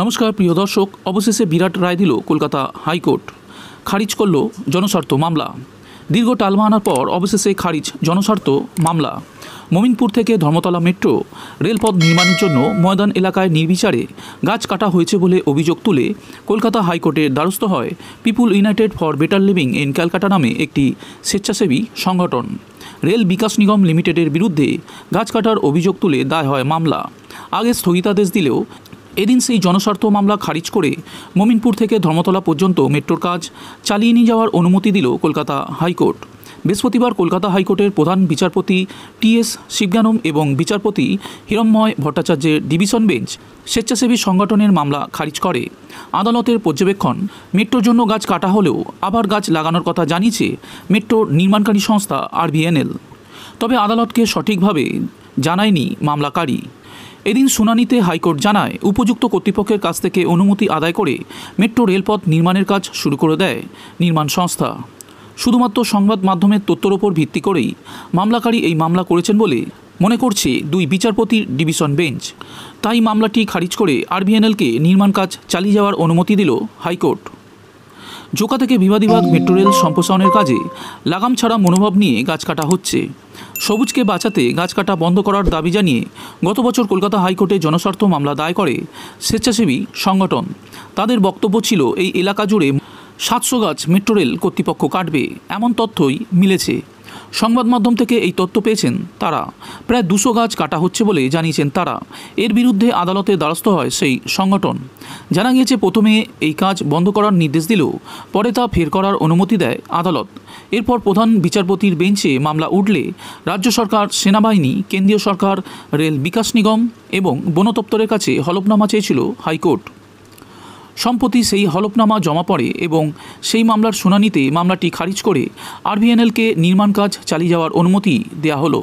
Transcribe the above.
নমস্কার প্রিয় দর্শক অবশেষে বিরাট রায় দিল কলকাতা হাইকোর্ট খারিজ করল জনস্বার্থ মামলা দীর্ঘ আনার পর অবশেষে খারিজ জনস্বার্থ মামলা মোমিনপুর থেকে ধর্মতলা মেট্রো রেলপথ নির্মাণের জন্য ময়দান এলাকায় নির্বিচারে গাছ কাটা হয়েছে বলে অভিযোগ তুলে কলকাতা হাইকোর্টের দ্বারস্থ হয় people united for better living in Calcutta নামে একটি স্বেচ্ছাসেবী সংগঠন রেল বিকাশ নিগম লিমিটেডের বিরুদ্ধে গাছ কাটার অভিযোগ তুলে দায় হয় মামলা আগে স্থগিতাদেশ দিলেও এদিন সেই জনস্বার্থ মামলা খারিজ করে মোমিনপুর থেকে ধর্মতলা পর্যন্ত মেট্রোর কাজ চালিয়ে নিয়ে যাওয়ার অনুমতি দিল কলকাতা হাইকোর্ট বৃহস্পতিবার কলকাতা হাইকোর্টের প্রধান বিচারপতি টি এস শিবজ্ঞানম এবং বিচারপতি হিরম্ময় ভট্টাচার্যের ডিভিশন বেঞ্চ স্বেচ্ছাসেবী সংগঠনের মামলা খারিজ করে আদালতের পর্যবেক্ষণ মেট্রোর জন্য গাছ কাটা হলেও আবার গাছ লাগানোর কথা জানিয়েছে মেট্রোর নির্মাণকারী সংস্থা আরবিএনএল তবে আদালতকে সঠিকভাবে জানায়নি মামলাকারী এদিন শুনানিতে হাইকোর্ট জানায় উপযুক্ত কর্তৃপক্ষের কাছ থেকে অনুমতি আদায় করে মেট্রো রেলপথ নির্মাণের কাজ শুরু করে দেয় নির্মাণ সংস্থা শুধুমাত্র সংবাদ মাধ্যমের তথ্যের ওপর ভিত্তি করেই মামলাকারী এই মামলা করেছেন বলে মনে করছে দুই বিচারপতির ডিভিশন বেঞ্চ তাই মামলাটি খারিজ করে আরবিএনএলকে নির্মাণ কাজ চালিয়ে যাওয়ার অনুমতি দিল হাইকোর্ট জোকা থেকে বিবাদিবাগ মেট্রো রেল সম্প্রসারণের কাজে লাগাম ছাড়া মনোভাব নিয়ে গাছ কাটা হচ্ছে সবুজকে বাঁচাতে গাছ কাটা বন্ধ করার দাবি জানিয়ে গত বছর কলকাতা হাইকোর্টে জনস্বার্থ মামলা দায় করে স্বেচ্ছাসেবী সংগঠন তাদের বক্তব্য ছিল এই এলাকা জুড়ে সাতশো গাছ মেট্রো রেল কর্তৃপক্ষ কাটবে এমন তথ্যই মিলেছে সংবাদ মাধ্যম থেকে এই তথ্য পেয়েছেন তারা প্রায় দুশো গাছ কাটা হচ্ছে বলে জানিয়েছেন তারা এর বিরুদ্ধে আদালতে দ্বারস্থ হয় সেই সংগঠন জানা গিয়েছে প্রথমে এই কাজ বন্ধ করার নির্দেশ দিলেও পরে তা ফের করার অনুমতি দেয় আদালত এরপর প্রধান বিচারপতির বেঞ্চে মামলা উঠলে রাজ্য সরকার সেনাবাহিনী কেন্দ্রীয় সরকার রেল বিকাশ নিগম এবং বন দপ্তরের কাছে হলফনামা চেয়েছিল হাইকোর্ট সম্প্রতি সেই হলফনামা জমা পড়ে এবং সেই মামলার শুনানিতে মামলাটি খারিজ করে আরবিএনএলকে নির্মাণ কাজ চালিয়ে যাওয়ার অনুমতি দেয়া হলো